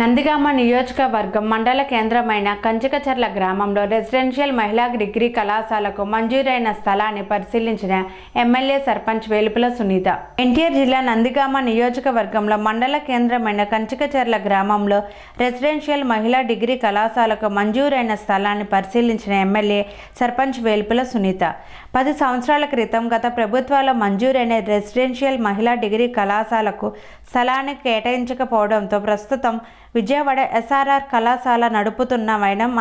నందిగామ నియోజకవర్గం మండల కేంద్రమైన కంచికచర్ల గ్రామంలో రెసిడెన్షియల్ మహిళా డిగ్రీ కళాశాలకు మంజూరైన స్థలాన్ని పరిశీలించిన ఎమ్మెల్యే సర్పంచ్ వేలుపుల సునీత ఎన్టీఆర్ జిల్లా నందిగామ నియోజకవర్గంలో మండల కేంద్రమైన కంచికచర్ల గ్రామంలో రెసిడెన్షియల్ మహిళా డిగ్రీ కళాశాలకు మంజూరైన స్థలాన్ని పరిశీలించిన ఎమ్మెల్యే సర్పంచ్ వేలుపుల సునీత పది సంవత్సరాల క్రితం గత ప్రభుత్వాలు మంజూరైన రెసిడెన్షియల్ మహిళా డిగ్రీ కళాశాలకు స్థలాన్ని కేటాయించకపోవడంతో ప్రస్తుతం విజయవాడ ఎస్ఆర్ఆర్ కళాశాల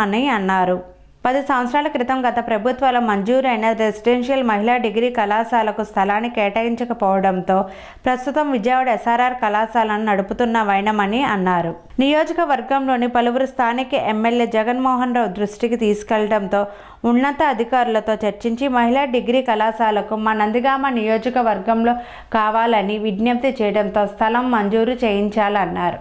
అని అన్నారు పది సంవత్సరాల క్రితం గత ప్రభుత్వాలు మంజూరైన రెసిడెన్షియల్ మహిళా డిగ్రీ కళాశాలకు స్థలాన్ని కేటాయించకపోవడంతో ప్రస్తుతం విజయవాడ ఎస్ఆర్ఆర్ కళాశాలను నడుపుతున్న వైనమని అన్నారు నియోజకవర్గంలోని పలువురు స్థానిక ఎమ్మెల్యే జగన్మోహన్ రావు దృష్టికి తీసుకెళ్లడంతో ఉన్నత అధికారులతో చర్చించి మహిళా డిగ్రీ కళాశాలకు మా నందిగామ నియోజకవర్గంలో కావాలని విజ్ఞప్తి చేయడంతో స్థలం మంజూరు చేయించాలన్నారు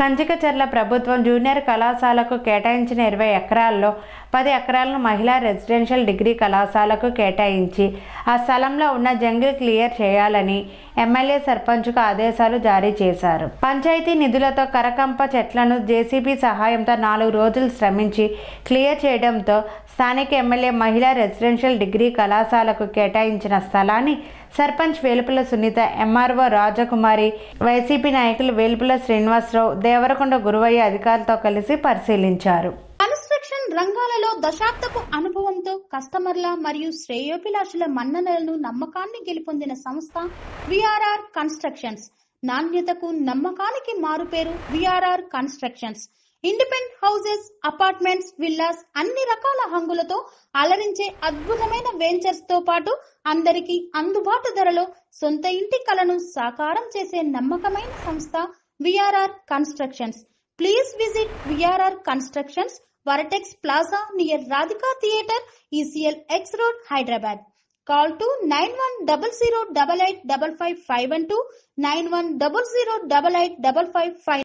కంచికచర్ల ప్రభుత్వం జూనియర్ కళాశాలకు కేటాయించిన ఇరవై ఎకరాల్లో పది ఎకరాలను మహిళా రెసిడెన్షియల్ డిగ్రీ కళాశాలకు కేటాయించి ఆ స్థలంలో ఉన్న జంగిల్ క్లియర్ చేయాలని ఎమ్మెల్యే సర్పంచ్కు ఆదేశాలు జారీ చేశారు పంచాయతీ నిధులతో కరకంప చెట్లను జేసీబీ సహాయంతో నాలుగు రోజులు శ్రమించి క్లియర్ చేయడంతో స్థానిక ఎమ్మెల్యే మహిళా రెసిడెన్షియల్ డిగ్రీ కళాశాలకు కేటాయించిన స్థలాన్ని సర్పంచ్ వేలుపుల సునీత ఎంఆర్ఓ రాజకుమారి వైసీపీ నాయకులు వేలుపుల శ్రీనివాసరావు దేవరకొండ గురువయ్య అధికారులతో కలిసి పరిశీలించారు దశాబ్దపు అనుభవంతో కస్టమర్ల మరియు శ్రేయోభిలాషుల మన్ననలను నమ్మకాన్ని గెలుపొందిన సంస్థ విఆర్ఆర్ కన్స్ట్రక్షన్స్ నాణ్యతకు నమ్మకానికి మారుపేరు VRR constructions independent houses apartments villas అన్ని రకాల హంగులతో అలరించే అద్భుతమైన వెంచర్స్ తో పాటు అందరికీ అందుబాటు ధరలో సొంత ఇంటి కలను సాకారం చేసే నమ్మకమైన సంస్థ VRR constructions please visit VRR constructions Varatex Plaza near Radhika Theatre, ECL X Road, Hyderabad. Call to 9100 885512 double eight double five five.